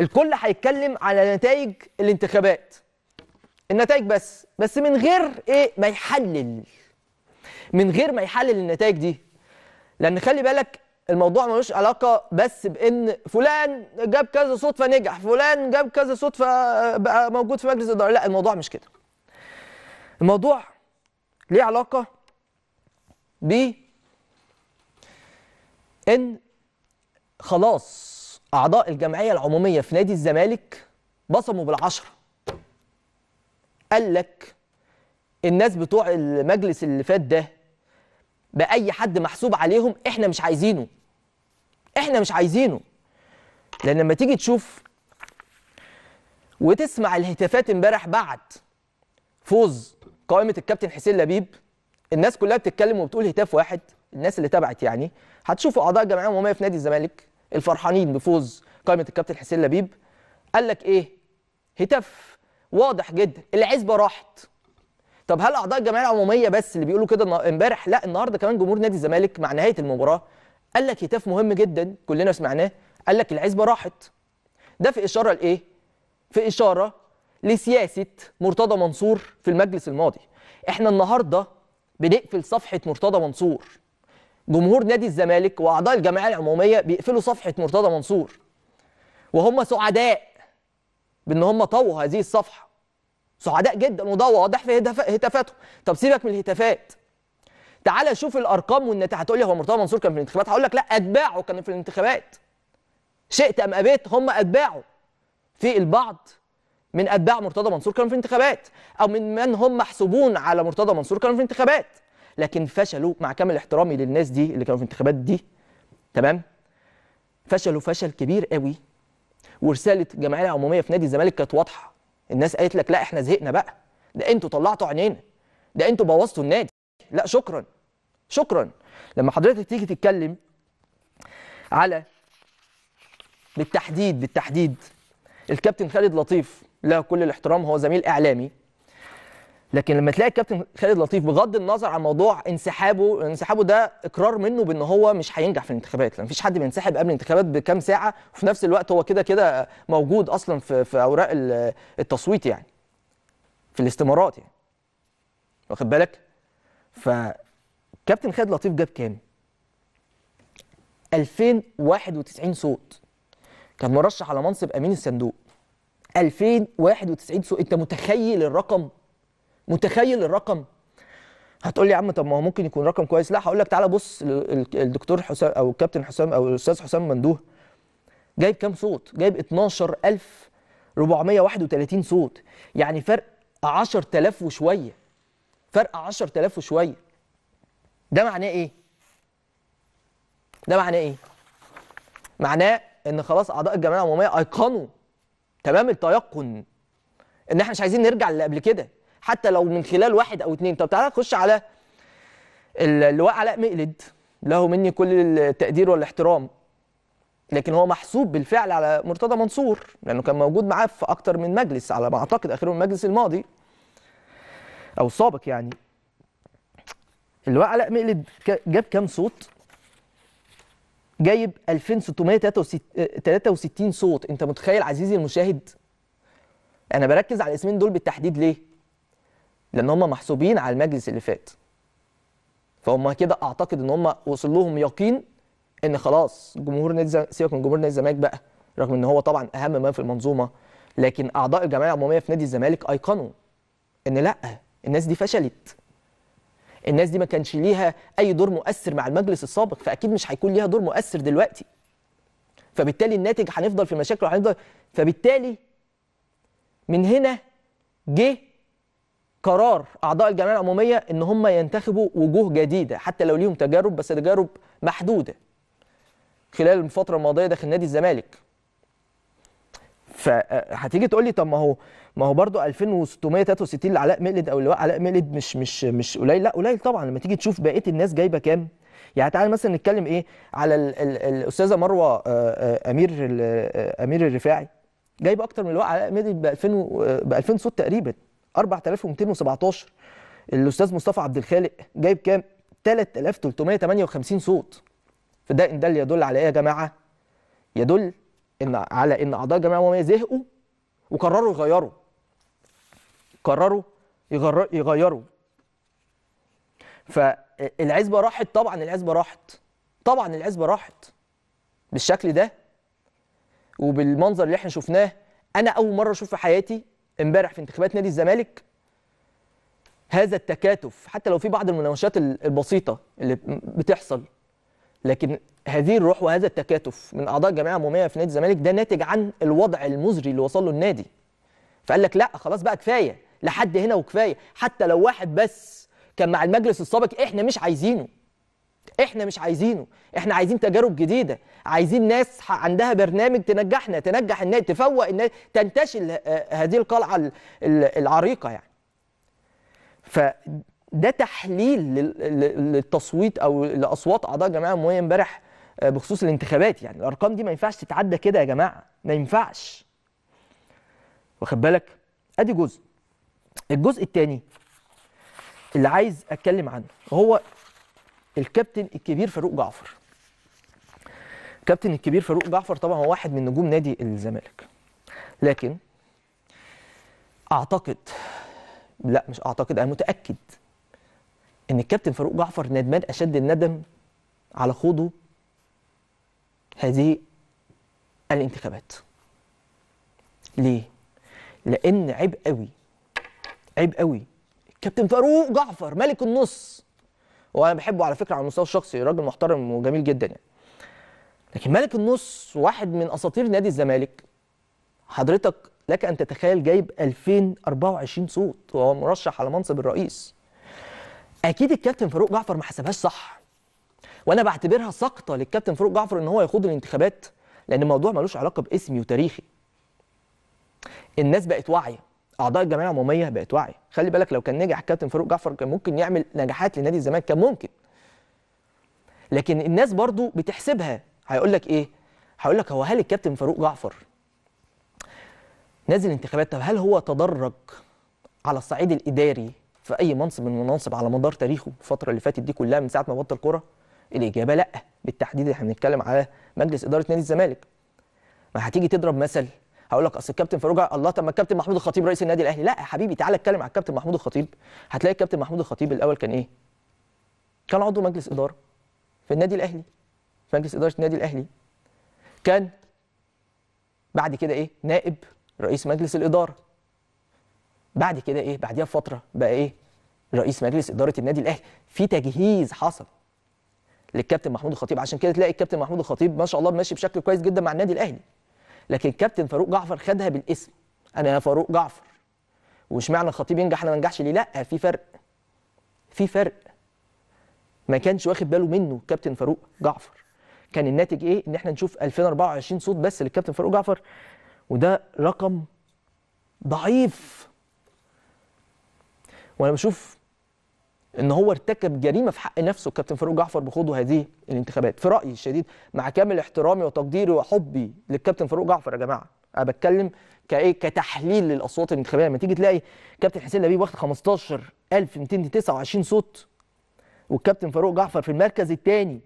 الكل هيتكلم على نتائج الانتخابات النتائج بس بس من غير ايه ما يحلل من غير ما يحلل النتائج دي لان خلي بالك الموضوع ملوش علاقه بس بان فلان جاب كذا صوت فنجح فلان جاب كذا صوت فبقى موجود في مجلس الاداره لا الموضوع مش كده الموضوع ليه علاقه ب ان خلاص اعضاء الجمعيه العموميه في نادي الزمالك بصموا بالعشره قال لك الناس بتوع المجلس اللي فات ده باي حد محسوب عليهم احنا مش عايزينه احنا مش عايزينه لان لما تيجي تشوف وتسمع الهتافات امبارح بعد فوز قائمه الكابتن حسين لبيب الناس كلها بتتكلم وبتقول هتاف واحد الناس اللي تابعت يعني هتشوفوا اعضاء الجمعيه العموميه في نادي الزمالك الفرحانين بفوز قائمه الكابتن حسين لبيب قال لك ايه هتاف واضح جدا العزبه راحت طب هل اعضاء الجمعيه العموميه بس اللي بيقولوا كده امبارح لا النهارده كمان جمهور نادي الزمالك مع نهايه المباراه قال لك هتاف مهم جدا كلنا سمعناه قال لك العزبه راحت ده في اشاره لايه في اشاره لسياسه مرتضى منصور في المجلس الماضي احنا النهارده بنقفل صفحه مرتضى منصور جمهور نادي الزمالك واعضاء الجمعيه العموميه بيقفلوا صفحه مرتضى منصور وهم سعداء بان هم طووا هذه الصفحه سعداء جدا وده واضح في هتافاتهم طب سيبك من الهتافات تعالى شوف الارقام والنتائج هتقول لي هو مرتضى منصور كان في الانتخابات هقول لك لا اتباعه كان في الانتخابات شئت ام ابيت هم اتباعه في البعض من اتباع مرتضى منصور كانوا في الانتخابات او من من هم محسوبون على مرتضى منصور كانوا في الانتخابات لكن فشلوا مع كامل احترامي للناس دي اللي كانوا في الانتخابات دي تمام فشلوا فشل كبير قوي ورساله الجمعيه العموميه في نادي الزمالك كانت واضحه الناس قالت لك لا احنا زهقنا بقى ده انتوا طلعتوا عينينا ده انتوا بوظتوا النادي لا شكرا شكرا لما حضرتك تيجي تتكلم على بالتحديد بالتحديد الكابتن خالد لطيف له كل الاحترام هو زميل اعلامي لكن لما تلاقي الكابتن خالد لطيف بغض النظر عن موضوع انسحابه انسحابه ده اقرار منه بان هو مش هينجح في الانتخابات لان مفيش حد بينسحب قبل الانتخابات بكام ساعه وفي نفس الوقت هو كده كده موجود اصلا في في اوراق التصويت يعني في الاستمارات يعني واخد بالك ف كابتن خالد لطيف جاب كام 2091 صوت كان مرشح على منصب امين الصندوق 2091 صوت انت متخيل الرقم متخيل الرقم هتقول لي يا عم طب ما هو ممكن يكون رقم كويس لا هقول لك تعالى بص الدكتور حسام او الكابتن حسام او الاستاذ حسام مندوه جايب كام صوت جايب 12431 صوت يعني فرق 10000 وشويه فرق 10000 وشويه ده معناه ايه ده معناه ايه معناه ان خلاص اعضاء الجمعيه العموميه ايقنوا تمام التيقن ان احنا مش عايزين نرجع للي قبل كده حتى لو من خلال واحد او اثنين طب تعالى نخش على اللواء علاء مقلد له مني كل التقدير والاحترام لكن هو محسوب بالفعل على مرتضى منصور لانه كان موجود معاه في اكتر من مجلس على ما اعتقد اخرهم المجلس الماضي او السابق يعني اللواء علاء مقلد جاب كام صوت جايب 2663 صوت انت متخيل عزيزي المشاهد انا بركز على الاسمين دول بالتحديد ليه لان هم محسوبين على المجلس اللي فات فهم كده اعتقد ان هم وصل لهم يقين ان خلاص جمهور نادي سيبك من جمهور نادي الزمالك بقى رغم ان هو طبعا اهم ما في المنظومه لكن اعضاء الجمعيه العموميه في نادي الزمالك ايقنوا ان لا الناس دي فشلت الناس دي ما كانش ليها اي دور مؤثر مع المجلس السابق فاكيد مش هيكون ليها دور مؤثر دلوقتي فبالتالي الناتج هنفضل في مشاكل وهنفضل فبالتالي من هنا جه قرار اعضاء الجمعيه العموميه ان هم ينتخبوا وجوه جديده حتى لو ليهم تجارب بس تجارب محدوده خلال الفتره الماضيه داخل نادي الزمالك فهتيجي تقول لي طب ما هو ما هو برضه 2663 لعلاء مقلد او اللواء علاء مقلد مش مش مش قليل لا قليل طبعا لما تيجي تشوف بقيه الناس جايبه كام يعني تعال مثلا نتكلم ايه على الـ الـ الاستاذه مروه آه، آه، امير آه، امير الرفاعي جايبه اكتر من اللواء علاء مقلد ب 2000 ب 2000 صوت تقريبا 4217 الاستاذ مصطفى عبد الخالق جايب كام 3358 صوت فده ان ده يدل على ايه يا جماعه يدل ان على ان اعضاء الجمعيه العموميه زهقوا وقرروا يغيروا قرروا يغر... يغيروا فالعزبه راحت طبعا العزبه راحت طبعا العزبه راحت بالشكل ده وبالمنظر اللي احنا شفناه انا اول مره اشوف في حياتي امبارح في انتخابات نادي الزمالك هذا التكاتف حتى لو في بعض المناوشات البسيطه اللي بتحصل لكن هذه الروح وهذا التكاتف من اعضاء الجمعيه العموميه في نادي الزمالك ده ناتج عن الوضع المزري اللي وصل له النادي فقال لك لا خلاص بقى كفايه لحد هنا وكفايه حتى لو واحد بس كان مع المجلس السابق احنا مش عايزينه احنا مش عايزينه احنا عايزين تجارب جديده عايزين ناس عندها برنامج تنجحنا تنجح النادي تفوق النادي تنتشل آه، هذه القلعه العريقه يعني فده تحليل للتصويت او لاصوات اعضاء جمعيه امويه امبارح آه، بخصوص الانتخابات يعني الارقام دي ما ينفعش تتعدى كده يا جماعه ما ينفعش واخد بالك ادي جزء الجزء الثاني اللي عايز اتكلم عنه هو الكابتن الكبير فاروق جعفر الكابتن الكبير فاروق جعفر طبعا هو واحد من نجوم نادي الزمالك لكن اعتقد لا مش اعتقد انا متاكد ان الكابتن فاروق جعفر ندمان اشد الندم على خوضه هذه الانتخابات ليه لان عيب قوي عيب قوي الكابتن فاروق جعفر ملك النص وانا بحبه على فكره على المستوى الشخصي راجل محترم وجميل جدا يعني لكن ملك النص واحد من اساطير نادي الزمالك حضرتك لك ان تتخيل جايب 2024 صوت وهو مرشح على منصب الرئيس اكيد الكابتن فاروق جعفر ما حسبهاش صح وانا بعتبرها سقطه للكابتن فاروق جعفر ان هو يخوض الانتخابات لان الموضوع ملوش علاقه باسمي وتاريخي الناس بقت واعيه اعضاء الجمعيه العموميه بقت واعيه خلي بالك لو كان نجح كابتن فاروق جعفر كان ممكن يعمل نجاحات لنادي الزمالك كان ممكن لكن الناس برضو بتحسبها هيقول لك ايه هيقول لك هو هل الكابتن فاروق جعفر نازل انتخابات طب هل هو تدرج على الصعيد الاداري في اي منصب من المناصب على مدار تاريخه الفتره اللي فاتت دي كلها من ساعه ما بطل كوره الاجابه لا بالتحديد احنا بنتكلم على مجلس اداره نادي الزمالك ما هتيجي تضرب مثل هقول لك اصل الكابتن فاروق الله طب ما الكابتن محمود الخطيب رئيس النادي الاهلي لا يا حبيبي تعالى اتكلم على الكابتن محمود الخطيب هتلاقي الكابتن محمود الخطيب الاول كان ايه كان عضو مجلس اداره في النادي الاهلي في مجلس اداره النادي الاهلي كان بعد كده ايه نائب رئيس مجلس الاداره بعد كده ايه بعديها بفتره بقى ايه رئيس مجلس اداره النادي الاهلي في تجهيز حصل للكابتن محمود الخطيب عشان كده تلاقي الكابتن محمود الخطيب ما شاء الله ماشي بشكل كويس جدا مع النادي الاهلي لكن كابتن فاروق جعفر خدها بالاسم انا يا فاروق جعفر ومش معنى الخطيب ينجح انا ما انجحش ليه لا في فرق في فرق ما كانش واخد باله منه كابتن فاروق جعفر كان الناتج ايه ان احنا نشوف 2024 صوت بس للكابتن فاروق جعفر وده رقم ضعيف وانا بشوف ان هو ارتكب جريمه في حق نفسه كابتن فاروق جعفر بخوضه هذه الانتخابات في رايي الشديد مع كامل احترامي وتقديري وحبي للكابتن فاروق جعفر يا جماعه انا بتكلم كايه كتحليل للاصوات الانتخابيه لما تيجي تلاقي كابتن حسين لبيب واخد 15229 صوت والكابتن فاروق جعفر في المركز الثاني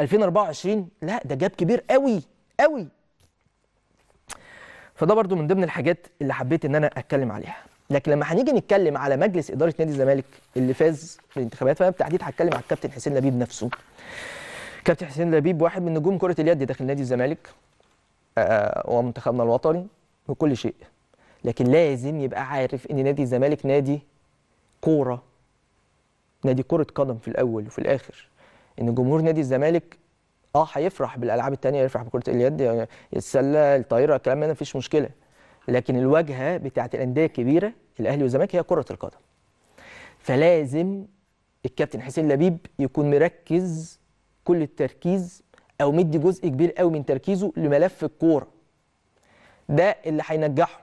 2024 لا ده جاب كبير قوي قوي فده برضو من ضمن الحاجات اللي حبيت ان انا اتكلم عليها لكن لما هنيجي نتكلم على مجلس اداره نادي الزمالك اللي فاز في الانتخابات فانا بالتحديد هتكلم على الكابتن حسين لبيب نفسه كابتن حسين لبيب واحد من نجوم كره اليد داخل نادي الزمالك آه، آه، ومنتخبنا الوطني وكل شيء لكن لازم يبقى عارف ان نادي الزمالك نادي كوره نادي كره قدم في الاول وفي الاخر ان جمهور نادي الزمالك اه هيفرح بالالعاب الثانيه يفرح بكره اليد السله الطايره الكلام ده مفيش مشكله لكن الواجهه بتاعه الانديه الكبيره الاهلي والزمالك هي كره القدم فلازم الكابتن حسين لبيب يكون مركز كل التركيز او مدي جزء كبير قوي من تركيزه لملف الكوره ده اللي هينجحه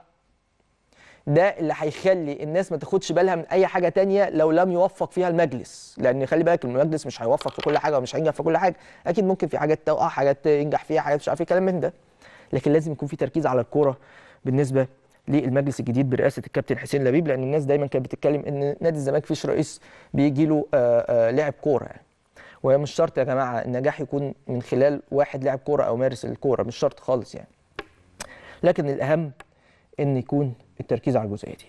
ده اللي هيخلي الناس ما تاخدش بالها من اي حاجه تانية لو لم يوفق فيها المجلس لان خلي بالك المجلس مش هيوفق في كل حاجه ومش هينجح في كل حاجه اكيد ممكن في حاجات توقع حاجات ينجح فيها حاجات مش عارف ايه كلام من ده لكن لازم يكون في تركيز على الكوره بالنسبه للمجلس الجديد برئاسه الكابتن حسين لبيب لان الناس دايما كانت بتتكلم ان نادي الزمالك فيش رئيس بيجي له آه، آه، لاعب كوره يعني وهي مش شرط يا جماعه النجاح يكون من خلال واحد لاعب كوره او مارس الكوره مش شرط خالص يعني لكن الاهم ان يكون التركيز على الجزئيه دي